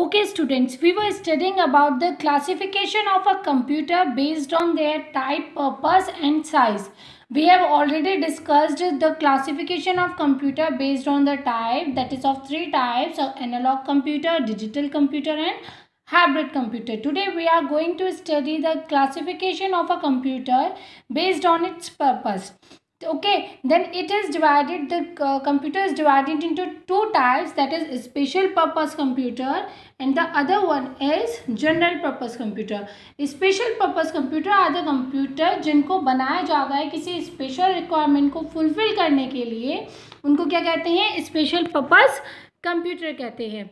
Okay students, we were studying about the classification of a computer based on their type, purpose and size. We have already discussed the classification of computer based on the type that is of three types of analog computer, digital computer and hybrid computer. Today we are going to study the classification of a computer based on its purpose. Okay then it is divided the computer is divided into two types that is special purpose computer and the other one is general purpose computer special purpose computer are the computer जिनको बनाया जाता है किसी special requirement को fulfil करने के लिए उनको क्या कहते हैं स्पेशल पर्पस कंप्यूटर कहते हैं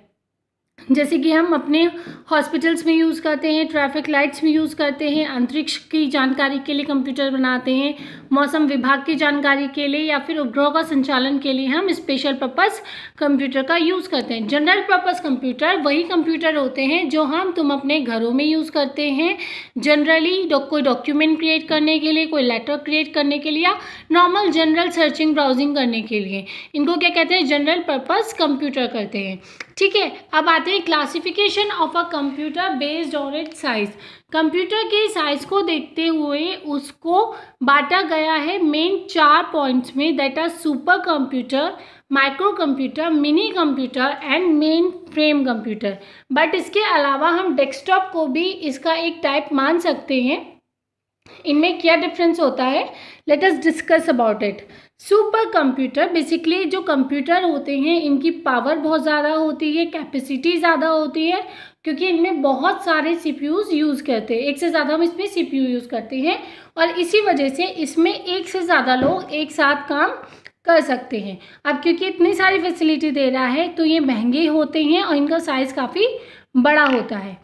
जैसे कि हम अपने हॉस्पिटल्स में यूज़ करते हैं ट्रैफिक लाइट्स में यूज़ करते हैं अंतरिक्ष की जानकारी के लिए कंप्यूटर बनाते हैं मौसम विभाग की जानकारी के लिए या फिर उपग्रह का संचालन के लिए हम स्पेशल पर्पस कंप्यूटर का यूज़ करते हैं जनरल पर्पस कंप्यूटर वही कंप्यूटर होते हैं जो हम तुम अपने घरों में यूज़ करते हैं जनरली कोई डॉक्यूमेंट क्रिएट करने के लिए कोई लेटर क्रिएट करने के लिए या नॉर्मल जनरल सर्चिंग ब्राउजिंग करने के लिए इनको क्या कहते हैं जनरल पर्पज़ कंप्यूटर करते हैं ठीक है अब आते है classification of a computer based on it size computer के साइज को देखते हुए उसको बांटा गया है मेन चार पॉइंट्स में that are supercomputer microcomputer minicomputer and mainframe computer but इसके अलावा हम डेस्कटॉप को भी इसका एक टाइप मान सकते हैं इनमें क्या डिफरेंस होता है let us discuss about it supercomputer basically जो कंप्यूटर होते हैं इनकी पावर बहुत ज़्यादा होती है कैपेसिटी ज़्यादा होती है क्योंकि इनमें बहुत सारे सी यूज़ करते हैं एक से ज़्यादा हम इसमें सी यूज़ करते हैं और इसी वजह से इसमें एक से ज़्यादा लोग एक साथ काम कर सकते हैं अब क्योंकि इतनी सारी फैसिलिटी दे रहा है तो ये महंगे होते हैं और इनका साइज़ काफ़ी बड़ा होता है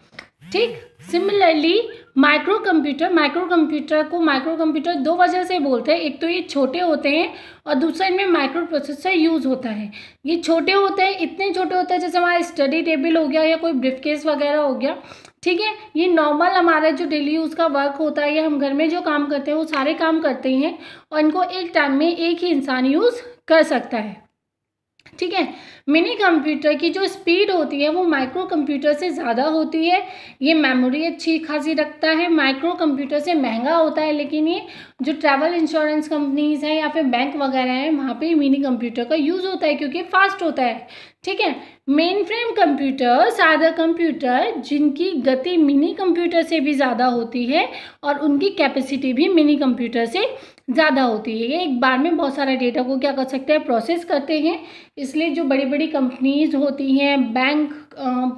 ठीक similarly microcomputer microcomputer को माइक्रो कंप्यूटर दो वजह से बोलते हैं एक तो ये छोटे होते हैं और दूसरा इनमें माइक्रो प्रोसेसर यूज़ होता है ये छोटे होते हैं इतने छोटे होते हैं जैसे हमारा स्टडी टेबल हो गया या कोई ब्रिफकेस वगैरह हो गया ठीक है ये नॉर्मल हमारा जो डेली यूज़ का वर्क होता है या हम घर में जो काम करते हैं वो सारे काम करते हैं और इनको एक टाइम में एक ही इंसान यूज़ कर सकता है ठीक है मिनी कंप्यूटर की जो स्पीड होती है वो माइक्रो कंप्यूटर से ज़्यादा होती है ये मेमोरी अच्छी खासी रखता है माइक्रो कंप्यूटर से महंगा होता है लेकिन ये जो ट्रैवल इंश्योरेंस कंपनीज हैं या फिर बैंक वगैरह हैं वहाँ पे मिनी कंप्यूटर का यूज़ होता है क्योंकि फास्ट होता है ठीक है मेन फ्रेम कंप्यूटर सादा कंप्यूटर जिनकी गति मिनी कंप्यूटर से भी ज़्यादा होती है और उनकी कैपेसिटी भी मिनी कंप्यूटर से ज़्यादा होती है ये एक बार में बहुत सारे डेटा को क्या कर सकते हैं प्रोसेस करते हैं इसलिए जो बड़ी बड़ी कंपनीज होती हैं बैंक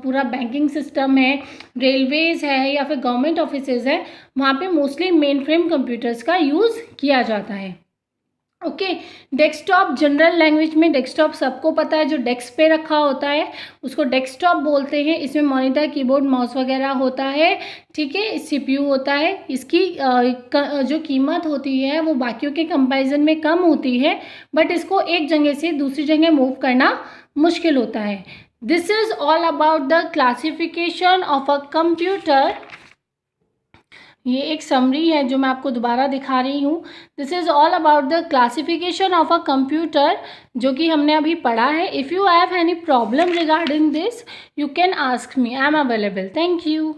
पूरा बैंकिंग सिस्टम है रेलवेज़ है या फिर गवर्नमेंट ऑफिसेज है वहाँ पर मोस्टली मेन फ्रेम कंप्यूटर्स का यूज़ किया जाता है ओके डेस्कटॉप जनरल लैंग्वेज में डेस्कटॉप सबको पता है जो डेस्क पे रखा होता है उसको डेस्कटॉप बोलते हैं इसमें मॉनिटर कीबोर्ड माउस वगैरह होता है ठीक है सीपीयू होता है इसकी जो कीमत होती है वो बाकियों के कंपैरिजन में कम होती है बट इसको एक जगह से दूसरी जगह मूव करना मुश्किल होता है this is all about the classification of a computer ये एक समरी है जो मैं आपको दोबारा दिखा रही हूँ this is all about the classification of a computer जो कि हमने अभी पढ़ा है if you have any problem regarding this you can ask me I am available thank you